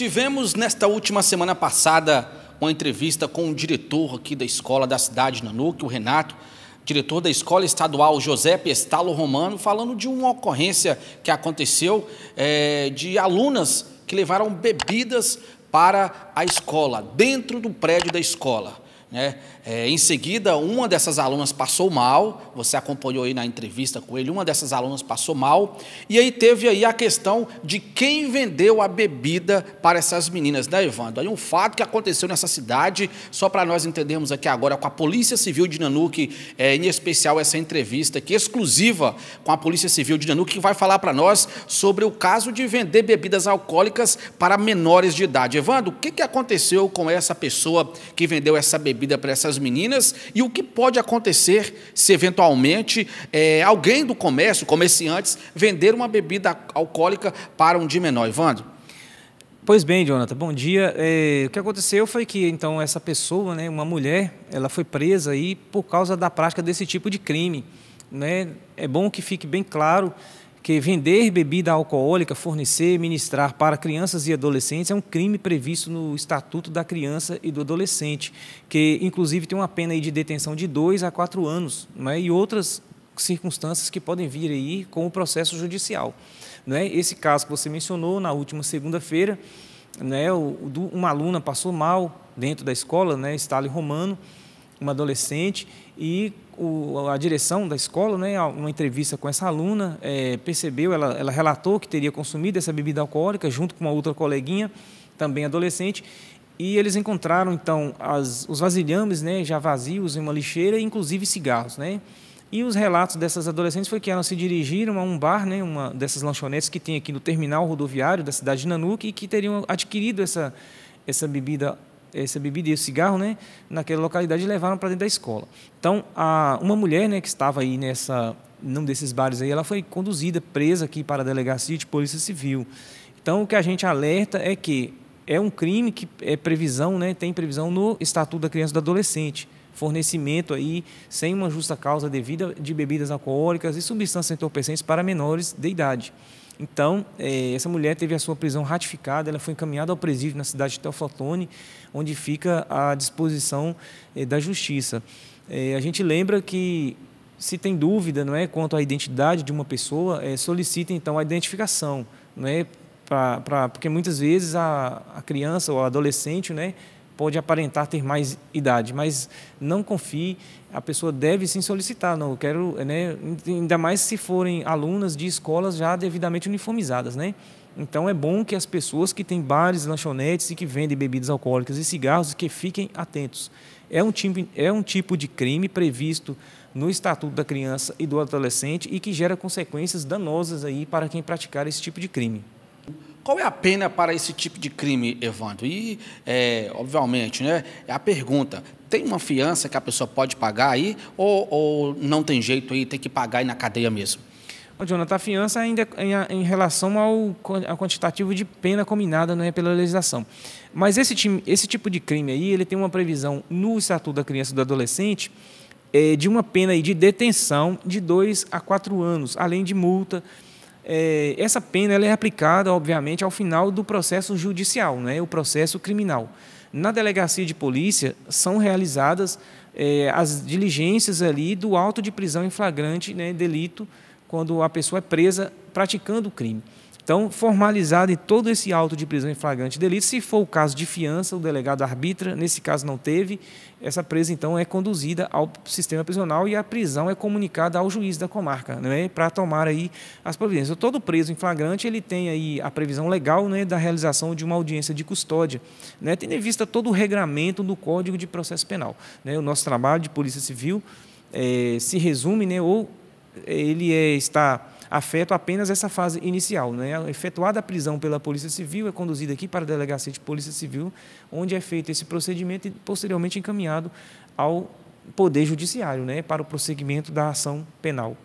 Tivemos nesta última semana passada uma entrevista com o diretor aqui da escola da cidade de Nanuque, o Renato, diretor da escola estadual José Pestalo Romano, falando de uma ocorrência que aconteceu é, de alunas que levaram bebidas para a escola, dentro do prédio da escola. Né? É, em seguida, uma dessas alunas passou mal, você acompanhou aí na entrevista com ele, uma dessas alunas passou mal, e aí teve aí a questão de quem vendeu a bebida para essas meninas, né, Evandro? Aí um fato que aconteceu nessa cidade, só para nós entendermos aqui agora, com a Polícia Civil de Nanuque, é, em especial essa entrevista aqui, exclusiva com a Polícia Civil de Nanuque, que vai falar para nós sobre o caso de vender bebidas alcoólicas para menores de idade. Evandro, o que, que aconteceu com essa pessoa que vendeu essa bebida? bebida para essas meninas e o que pode acontecer se eventualmente é, alguém do comércio, comerciantes, vender uma bebida alcoólica para um de menor. Evandro? Pois bem, Jonathan, bom dia. É, o que aconteceu foi que então essa pessoa, né, uma mulher, ela foi presa aí por causa da prática desse tipo de crime. Né? É bom que fique bem claro que vender bebida alcoólica, fornecer, ministrar para crianças e adolescentes é um crime previsto no Estatuto da Criança e do Adolescente, que inclusive tem uma pena de detenção de dois a quatro anos né, e outras circunstâncias que podem vir aí com o processo judicial. Né? Esse caso que você mencionou, na última segunda-feira, né, uma aluna passou mal dentro da escola, né, Stalin Romano, uma adolescente, e o, a direção da escola, né, uma entrevista com essa aluna, é, percebeu, ela, ela relatou que teria consumido essa bebida alcoólica junto com uma outra coleguinha, também adolescente, e eles encontraram então as, os vasilhames, né, já vazios em uma lixeira, inclusive cigarros, né. E os relatos dessas adolescentes foi que elas se dirigiram a um bar, né, uma dessas lanchonetes que tem aqui no terminal rodoviário da cidade de Nanuque e que teriam adquirido essa essa bebida essa bebida e o cigarro, né, naquela localidade e levaram para dentro da escola. Então, a, uma mulher, né, que estava aí nessa num desses bares aí, ela foi conduzida, presa aqui para a delegacia de polícia civil. Então, o que a gente alerta é que é um crime que é previsão, né, tem previsão no Estatuto da Criança e do Adolescente fornecimento aí, sem uma justa causa devida, de bebidas alcoólicas e substâncias entorpecentes para menores de idade. Então, eh, essa mulher teve a sua prisão ratificada, ela foi encaminhada ao presídio na cidade de Teofotone, onde fica à disposição eh, da justiça. Eh, a gente lembra que se tem dúvida não é quanto à identidade de uma pessoa, solicita então a identificação, não é, pra, pra, porque muitas vezes a, a criança ou adolescente, né, pode aparentar ter mais idade, mas não confie, a pessoa deve sim solicitar, não, eu quero, né, ainda mais se forem alunas de escolas já devidamente uniformizadas, né? Então é bom que as pessoas que têm bares, lanchonetes e que vendem bebidas alcoólicas e cigarros que fiquem atentos. É um tipo, é um tipo de crime previsto no Estatuto da Criança e do Adolescente e que gera consequências danosas aí para quem praticar esse tipo de crime. Qual é a pena para esse tipo de crime, Evandro? E, é, obviamente, né, é a pergunta: tem uma fiança que a pessoa pode pagar aí ou, ou não tem jeito aí, tem que pagar aí na cadeia mesmo? Ô, Jonathan, a fiança ainda é em, relação ao, ao quantitativo de pena combinada né, pela legislação. Mas esse, time, esse tipo de crime aí, ele tem uma previsão no Estatuto da Criança e do Adolescente é, de uma pena aí de detenção de dois a quatro anos, além de multa é, essa pena ela é aplicada, obviamente, ao final do processo judicial, né, o processo criminal. Na delegacia de polícia são realizadas é, as diligências ali do auto de prisão em flagrante, né, delito, quando a pessoa é presa praticando o crime. Então, formalizado em todo esse auto de prisão em flagrante de delito, se for o caso de fiança, o delegado arbitra, nesse caso não teve, essa presa então é conduzida ao sistema prisional e a prisão é comunicada ao juiz da comarca, né, para tomar aí as providências. Todo preso em flagrante, ele tem aí a previsão legal, né, da realização de uma audiência de custódia, né, tendo em vista todo o regramento do Código de Processo Penal, né? O nosso trabalho de Polícia Civil é, se resume, né, ou ele é, está afeto apenas essa fase inicial. Né? Efetuada a prisão pela Polícia Civil, é conduzida aqui para a Delegacia de Polícia Civil, onde é feito esse procedimento e posteriormente encaminhado ao Poder Judiciário né? para o prosseguimento da ação penal.